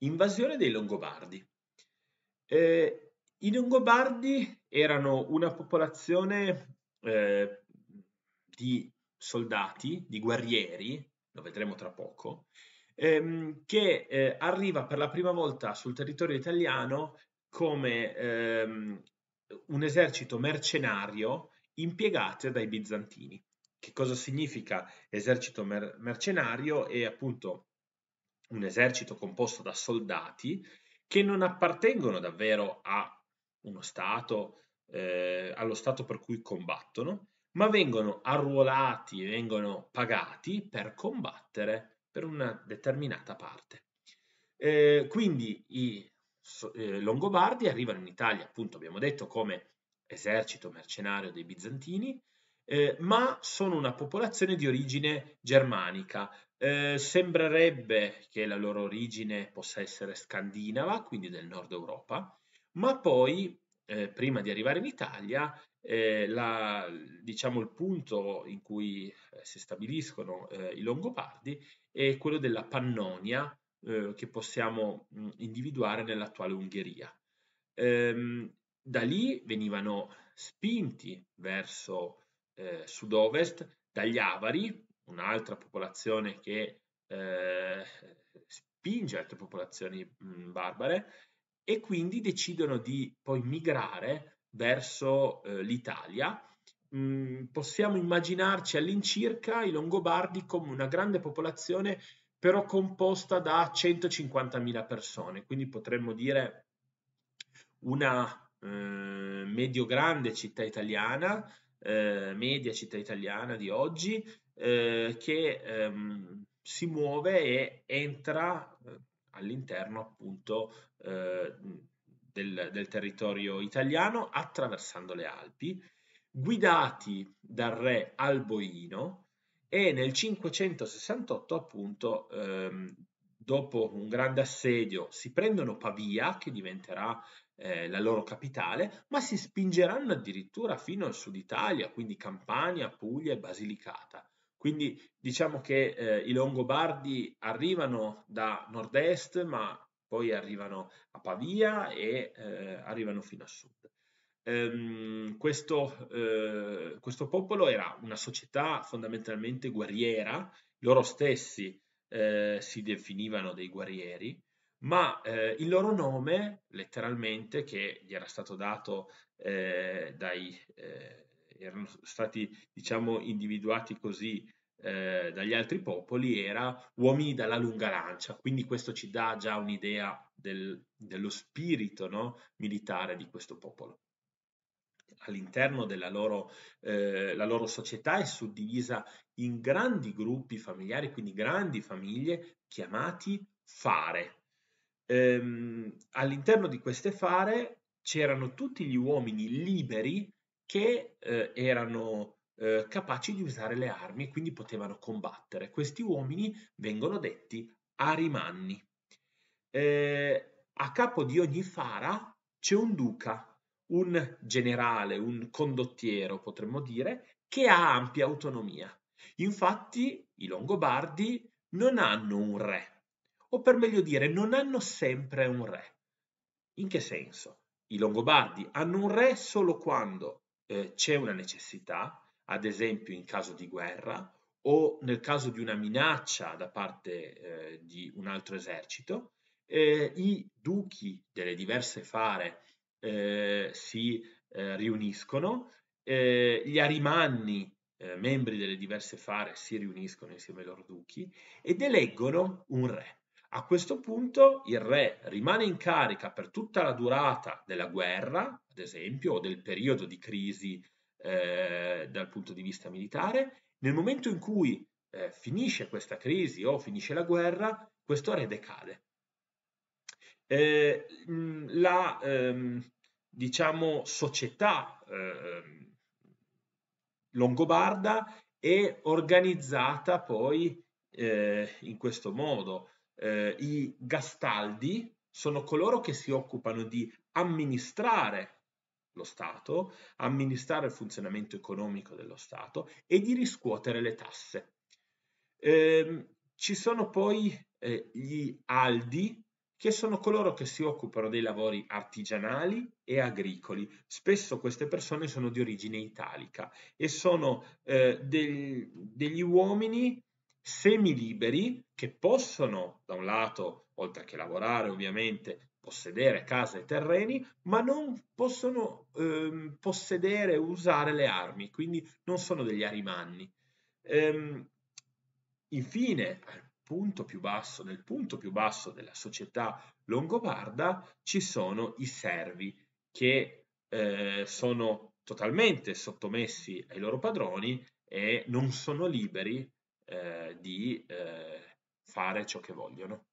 Invasione dei Longobardi. Eh, I Longobardi erano una popolazione eh, di soldati, di guerrieri, lo vedremo tra poco, ehm, che eh, arriva per la prima volta sul territorio italiano come ehm, un esercito mercenario impiegato dai bizantini. Che cosa significa esercito mer mercenario? E appunto un esercito composto da soldati che non appartengono davvero a uno Stato, eh, allo Stato per cui combattono, ma vengono arruolati, vengono pagati per combattere per una determinata parte. Eh, quindi i eh, Longobardi arrivano in Italia, appunto abbiamo detto, come esercito mercenario dei bizantini, eh, ma sono una popolazione di origine germanica. Eh, sembrerebbe che la loro origine possa essere scandinava, quindi del nord Europa, ma poi, eh, prima di arrivare in Italia, eh, la, diciamo il punto in cui eh, si stabiliscono eh, i Longobardi è quello della Pannonia, che possiamo mh, mm, individuare nell'attuale Ungheria. Ehm, da lì venivano spinti verso eh, sud-ovest dagli Avari, un'altra popolazione che eh, spinge altre popolazioni mh, barbare, e quindi decidono di poi migrare verso eh, l'Italia. Mm, possiamo immaginarci all'incirca i Longobardi come una grande popolazione però composta da 150.000 persone, quindi potremmo dire una eh, medio-grande città italiana eh, media città italiana di oggi eh, che ehm, si muove e entra eh, all'interno appunto eh, del, del territorio italiano attraversando le Alpi, guidati dal re Alboino e nel 568 appunto ehm, dopo un grande assedio si prendono Pavia che diventerà eh, la loro capitale, ma si spingeranno addirittura fino al sud Italia, quindi Campania, Puglia e Basilicata. Quindi diciamo che eh, i Longobardi arrivano da nord-est, ma poi arrivano a Pavia e eh, arrivano fino a sud. Ehm, questo, eh, questo, popolo era una società fondamentalmente guerriera, loro stessi eh, si definivano dei guerrieri, ma eh, il loro nome, letteralmente, che gli era stato dato eh, dai... Eh, erano stati, diciamo, individuati così eh, dagli altri popoli, era uomini dalla lunga lancia, quindi questo ci dà già un'idea del, dello spirito no, militare di questo popolo all'interno della loro, eh, loro, società è suddivisa in grandi gruppi familiari, quindi grandi famiglie chiamati fare ehm, all'interno di queste fare c'erano tutti gli uomini liberi che eh, erano eh, capaci di usare le armi e quindi potevano combattere. Questi uomini vengono detti arimanni. Eh, a capo di ogni fara c'è un duca, un generale, un condottiero, potremmo dire, che ha ampia autonomia. Infatti i Longobardi non hanno un re, o per meglio dire non hanno sempre un re. In che senso? I Longobardi hanno un re solo quando eh, c'è una necessità, ad esempio in caso di guerra o nel caso di una minaccia da parte eh, di un altro esercito, eh, i duchi delle diverse fare eh, si eh, riuniscono, eh, gli arimanni eh, membri delle diverse fare si riuniscono insieme ai loro duchi ed eleggono un re. A questo punto il re rimane in carica per tutta la durata della guerra, ad esempio, o del periodo di crisi eh, dal punto di vista militare. Nel momento in cui eh, finisce questa crisi o finisce la guerra, questo re decade. Eh, mm, la ehm, diciamo, società ehm, longobarda è organizzata poi eh, in questo modo eh, i gastaldi sono coloro che si occupano di amministrare lo Stato, amministrare il funzionamento economico dello Stato e di riscuotere le tasse. Eh, ci sono poi eh, gli aldi, che sono coloro che si occupano dei lavori artigianali e agricoli. Spesso queste persone sono di origine italica e sono eh, del, degli uomini semiliberi che possono, da un lato, oltre che lavorare ovviamente, possedere case e terreni, ma non possono ehm, possedere e usare le armi, quindi non sono degli arimanni. Ehm, infine, al punto più basso, nel punto più basso della società longobarda, ci sono i servi che eh, sono totalmente sottomessi ai loro padroni e non sono liberi eh, di eh, fare ciò che vogliono.